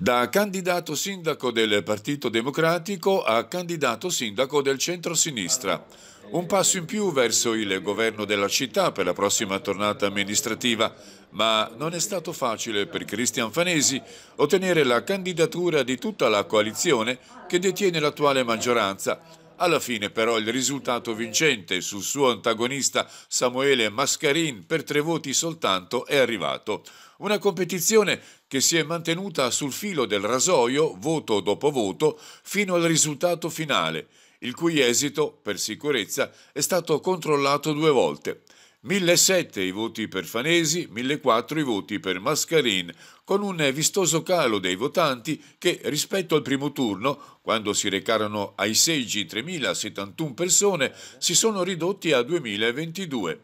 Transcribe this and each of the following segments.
Da candidato sindaco del Partito Democratico a candidato sindaco del centro-sinistra. Un passo in più verso il governo della città per la prossima tornata amministrativa, ma non è stato facile per Cristian Fanesi ottenere la candidatura di tutta la coalizione che detiene l'attuale maggioranza, alla fine però il risultato vincente sul suo antagonista Samuele Mascarin per tre voti soltanto è arrivato. Una competizione che si è mantenuta sul filo del rasoio, voto dopo voto, fino al risultato finale, il cui esito, per sicurezza, è stato controllato due volte. 1.700 i voti per Fanesi, 1.400 i voti per Mascarin, con un vistoso calo dei votanti che rispetto al primo turno, quando si recarono ai seggi 3.071 persone, si sono ridotti a 2.022.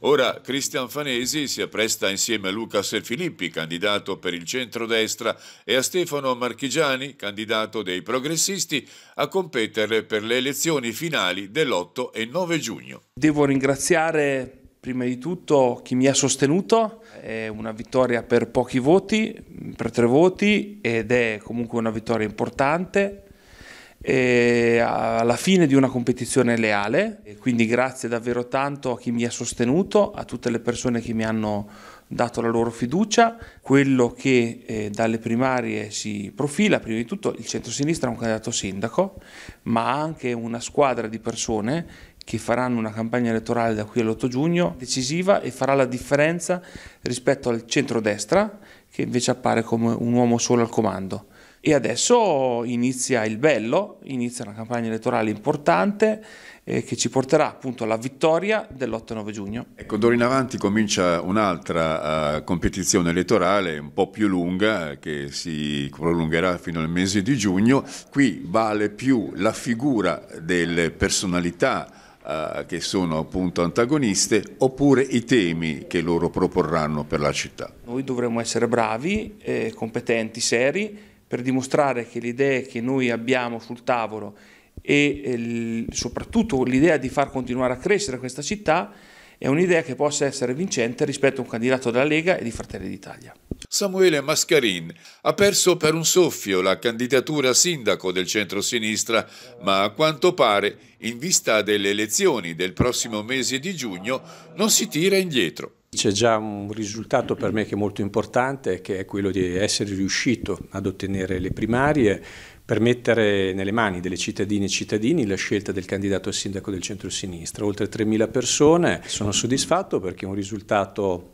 Ora Cristian Fanesi si appresta insieme a Luca Serfilippi, candidato per il centrodestra, e a Stefano Marchigiani, candidato dei progressisti, a competere per le elezioni finali dell'8 e 9 giugno. Devo ringraziare Prima di tutto chi mi ha sostenuto, è una vittoria per pochi voti, per tre voti ed è comunque una vittoria importante e alla fine di una competizione leale e quindi grazie davvero tanto a chi mi ha sostenuto, a tutte le persone che mi hanno dato la loro fiducia, quello che eh, dalle primarie si profila, prima di tutto il centro-sinistra è un candidato sindaco, ma anche una squadra di persone che faranno una campagna elettorale da qui all'8 giugno decisiva e farà la differenza rispetto al centrodestra che invece appare come un uomo solo al comando. E adesso inizia il bello, inizia una campagna elettorale importante eh, che ci porterà appunto alla vittoria dell'8-9 giugno. Ecco, d'ora in avanti comincia un'altra uh, competizione elettorale un po' più lunga che si prolungherà fino al mese di giugno. Qui vale più la figura delle personalità eh, che sono appunto antagoniste oppure i temi che loro proporranno per la città. Noi dovremmo essere bravi, eh, competenti, seri per dimostrare che le idee che noi abbiamo sul tavolo e eh, soprattutto l'idea di far continuare a crescere questa città è un'idea che possa essere vincente rispetto a un candidato della Lega e di Fratelli d'Italia. Samuele Mascarin ha perso per un soffio la candidatura a sindaco del centro-sinistra, ma a quanto pare, in vista delle elezioni del prossimo mese di giugno, non si tira indietro. C'è già un risultato per me che è molto importante, che è quello di essere riuscito ad ottenere le primarie, per mettere nelle mani delle cittadine e cittadini la scelta del candidato a sindaco del centro-sinistra. Oltre 3.000 persone, sono soddisfatto perché è un risultato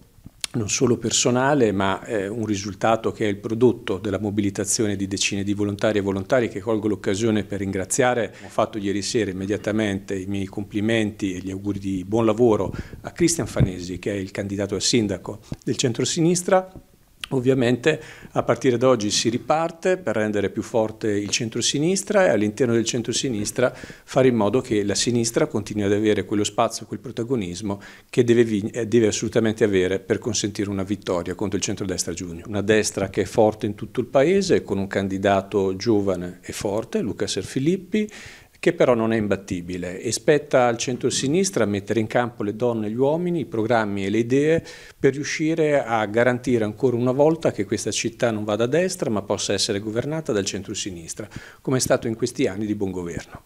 non solo personale, ma eh, un risultato che è il prodotto della mobilitazione di decine di volontari e volontari che colgo l'occasione per ringraziare. Ho fatto ieri sera immediatamente i miei complimenti e gli auguri di buon lavoro a Cristian Fanesi, che è il candidato a sindaco del centro-sinistra Ovviamente a partire da oggi si riparte per rendere più forte il centro-sinistra e all'interno del centro-sinistra fare in modo che la sinistra continui ad avere quello spazio, quel protagonismo che deve, eh, deve assolutamente avere per consentire una vittoria contro il centro-destra Giugno. Una destra che è forte in tutto il paese con un candidato giovane e forte, Luca Serfilippi, che però non è imbattibile e spetta al centro-sinistra mettere in campo le donne e gli uomini, i programmi e le idee per riuscire a garantire ancora una volta che questa città non vada a destra ma possa essere governata dal centro-sinistra, come è stato in questi anni di buon governo.